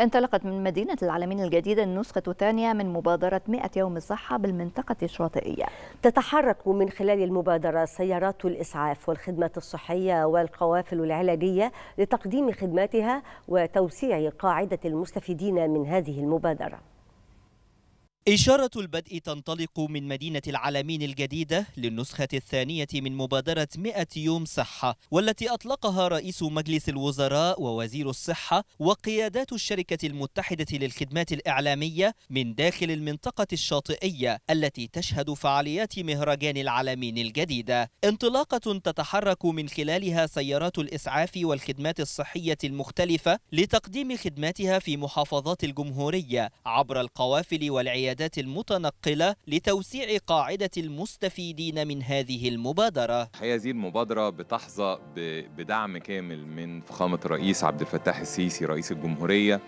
انطلقت من مدينة العالمين الجديدة النسخة الثانية من مبادرة 100 يوم الصحة بالمنطقة الشاطئية تتحرك من خلال المبادرة سيارات الإسعاف والخدمات الصحية والقوافل العلاجية لتقديم خدماتها وتوسيع قاعدة المستفيدين من هذه المبادرة إشارة البدء تنطلق من مدينة العالمين الجديدة للنسخة الثانية من مبادرة 100 يوم صحة والتي أطلقها رئيس مجلس الوزراء ووزير الصحة وقيادات الشركة المتحدة للخدمات الإعلامية من داخل المنطقة الشاطئية التي تشهد فعاليات مهرجان العالمين الجديدة انطلاقة تتحرك من خلالها سيارات الإسعاف والخدمات الصحية المختلفة لتقديم خدماتها في محافظات الجمهورية عبر القوافل والعيادات القيادات المتنقلة لتوسيع قاعدة المستفيدين من هذه المبادرة هذه المبادرة بتحظى بدعم كامل من فخامة الرئيس عبد الفتاح السيسي رئيس الجمهورية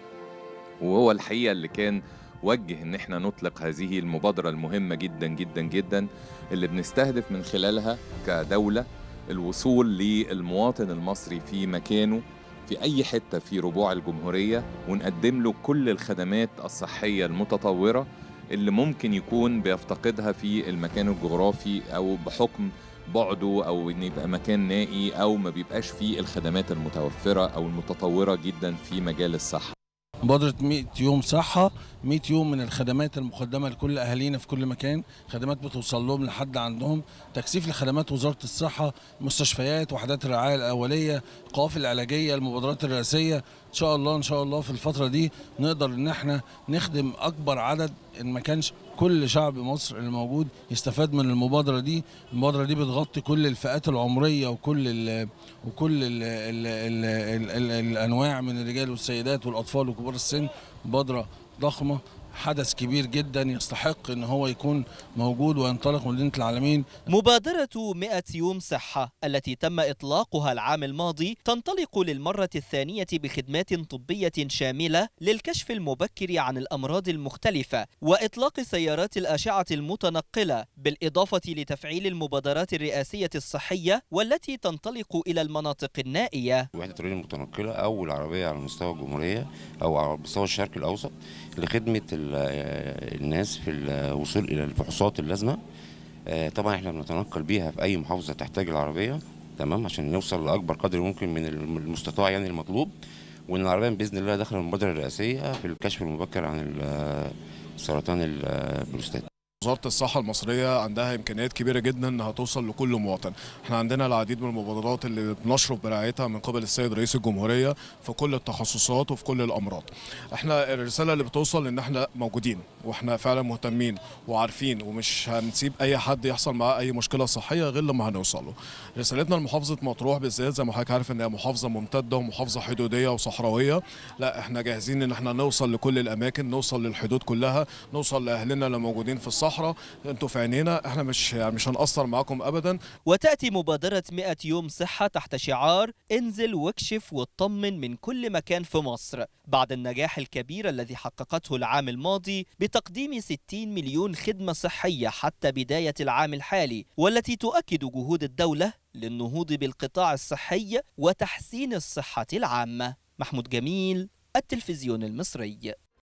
وهو الحقيقة اللي كان وجه ان احنا نطلق هذه المبادره المهمه جدا جدا جدا اللي بنستهدف من خلالها كدوله الوصول للمواطن المصري في مكانه في اي حته في ربوع الجمهوريه ونقدم له كل الخدمات الصحيه المتطوره اللي ممكن يكون بيفتقدها في المكان الجغرافي او بحكم بعده او ان يبقى مكان نائي او ما بيبقاش فيه الخدمات المتوفره او المتطوره جدا في مجال الصحه مبادرة 100 يوم صحة 100 يوم من الخدمات المقدمة لكل أهالينا في كل مكان خدمات بتوصل لهم لحد عندهم تكثيف لخدمات وزارة الصحة مستشفيات وحدات الرعاية الأولية قوافل العلاجية المبادرات الرئاسية إن شاء الله إن شاء الله في الفترة دي نقدر إن إحنا نخدم أكبر عدد إن ما كانش كل شعب مصر اللي موجود يستفاد من المبادره دي المبادره دي بتغطي كل الفئات العمريه وكل الـ وكل الـ الـ الـ الـ الـ الانواع من الرجال والسيدات والاطفال وكبار السن مبادره ضخمه حدث كبير جدا يستحق ان هو يكون موجود وينطلق من مدينه العالمين. مبادره 100 يوم صحه التي تم اطلاقها العام الماضي تنطلق للمره الثانيه بخدمات طبيه شامله للكشف المبكر عن الامراض المختلفه واطلاق سيارات الاشعه المتنقله بالاضافه لتفعيل المبادرات الرئاسيه الصحيه والتي تنطلق الى المناطق النائيه. وحده الرجل المتنقله اول عربيه على مستوى الجمهوريه او على مستوى الشرق الاوسط لخدمه آه، الناس في الوصول آه، الى الفحوصات اللازمه آه، طبعا احنا بنتنقل بيها في اي محافظه تحتاج العربيه تمام عشان نوصل لاكبر قدر ممكن من المستطاع يعني المطلوب وان العربيه باذن الله داخله المبادره الرئاسيه في الكشف المبكر عن سرطان البروستات وزارة الصحة المصرية عندها إمكانيات كبيرة جدا إنها توصل لكل مواطن، إحنا عندنا العديد من المبادرات اللي بنشرف برعايتها من قبل السيد رئيس الجمهورية في كل التخصصات وفي كل الأمراض. إحنا الرسالة اللي بتوصل إن إحنا موجودين وإحنا فعلا مهتمين وعارفين ومش هنسيب أي حد يحصل معاه أي مشكلة صحية غير لما هنوصله. رسالتنا لمحافظة مطروح بالذات زي ما حضرتك عارف إن هي محافظة ممتدة ومحافظة حدودية وصحراوية، لا إحنا جاهزين إن إحنا نوصل لكل الأماكن، نوصل للحدود كلها، نوصل لأهلنا اللي موجودين في الصحة. الصحراء انتوا في عينينا احنا مش يعني مش هنقصر معاكم ابدا وتاتي مبادره 100 يوم صحه تحت شعار انزل واكشف واطمن من كل مكان في مصر بعد النجاح الكبير الذي حققته العام الماضي بتقديم 60 مليون خدمه صحيه حتى بدايه العام الحالي والتي تؤكد جهود الدوله للنهوض بالقطاع الصحي وتحسين الصحه العامه محمود جميل التلفزيون المصري